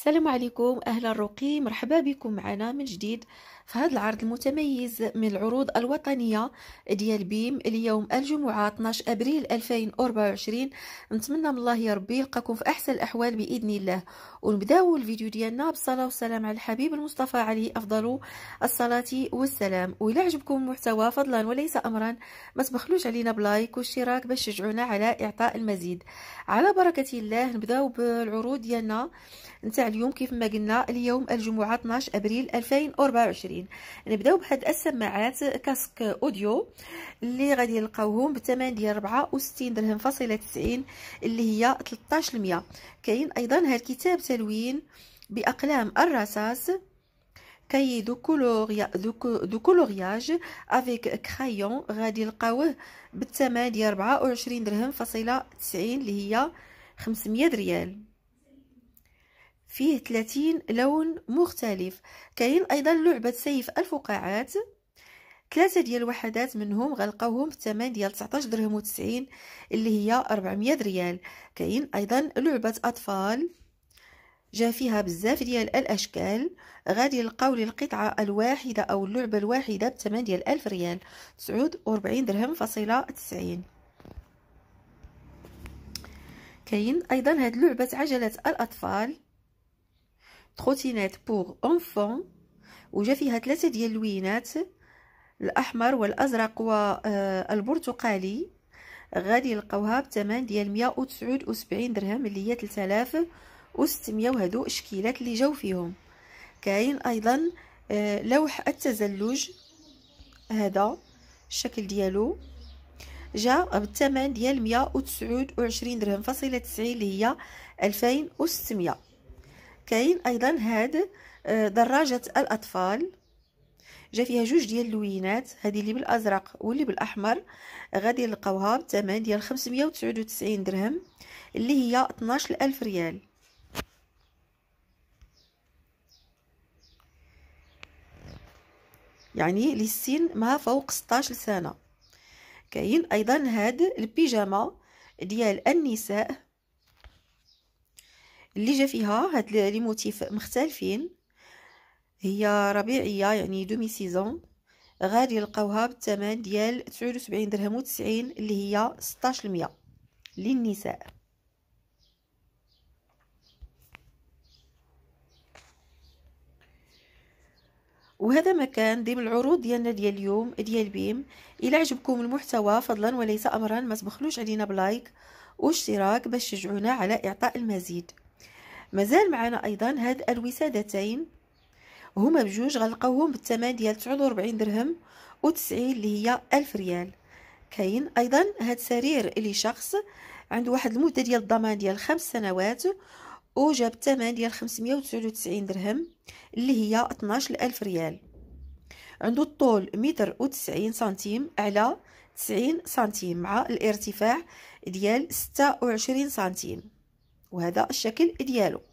السلام عليكم اهلا الرقي مرحبا بكم معنا من جديد في هذا العرض المتميز من العروض الوطنيه ديال بيم ليوم الجمعه 12 ابريل 2024 نتمنى من الله يا ربي يلقاكم في احسن الاحوال باذن الله ونبداو الفيديو ديالنا بالصلاه والسلام على الحبيب المصطفى عليه افضل الصلاه والسلام وإلا عجبكم المحتوى فضلا وليس امرا ما تبخلوش علينا بلايك واشتراك باش تشجعونا على اعطاء المزيد على بركه الله نبداو بالعروض ديالنا نتاع اليوم كيف ما قلنا اليوم الجمعة 12 أبريل 2024 نبدأ بحد السماعات كاسك أوديو اللي غادي نلقاوهم بثمان ديال 64 درهم فاصلة 90 اللي هي 13 المية كاين أيضا هاد الكتاب تلوين بأقلام الرصاص كاي دو كولوريا دو كولورياج افيك كرايون غادي نلقاوه بالثمن ديال 24 درهم فاصله 90 اللي هي 500 ريال فيه 30 لون مختلف كاين ايضا لعبه سيف الفقاعات ثلاثه ديال الوحدات منهم غلقوهم بثمن ديال 19 درهم و90 اللي هي 400 ريال كاين ايضا لعبه اطفال جا فيها بزاف ديال الاشكال غادي نلقاو للقطعه الواحده او اللعبه الواحده بثمن ديال 1000 ريال 49 درهم فاصله 90 كاين ايضا هاد لعبه عجله الاطفال تروتينات بور أنفون وجا فيها ثلاثة ديال اللوينات الأحمر والأزرق والبرتقالي آه، غادي يلقاوها بثمن ديال 179 درهم اللي هي 3600 وهذو وهادو الشكيلات اللي جاو فيهم كاين أيضا آه، لوح التزلج هذا الشكل ديالو جا بالثمن ديال 129 درهم فاصلة تسعين اللي هي ألفين كاين ايضا هاد آه، دراجه الاطفال جا فيها جوج ديال اللوينات هذه اللي بالازرق واللي بالاحمر غادي نلقاوها بثمن ديال 599 درهم اللي هي 12000 ريال يعني للسن ما فوق 16 سنه كاين ايضا هاد البيجاما ديال النساء اللي جا فيها هاد لي موتيف مختلفين هي ربيعيه يعني دومي سيزون غادي يلقاوها بالثمن ديال 79 درهم و90 اللي هي 16 المية للنساء وهذا ما كان ديم العروض ديالنا ديال اليوم ديال بيم الى عجبكم المحتوى فضلا وليس امرا ما تبخلوش علينا بلايك واشتراك باش تشجعونا على اعطاء المزيد مازال معنا ايضا هاد الوسادتين هما بجوج غنلقاوهم بالثمن ديال 49 درهم و90 اللي هي 1000 ريال كاين ايضا هاد سرير اللي شخص عنده واحد المده ديال الضمان ديال 5 سنوات وجاب الثمن ديال 599 درهم اللي هي 12000 ريال عنده الطول متر وتسعين سنتيم على 90 سنتيم مع الارتفاع ديال 26 سنتيم وهذا الشكل ديالو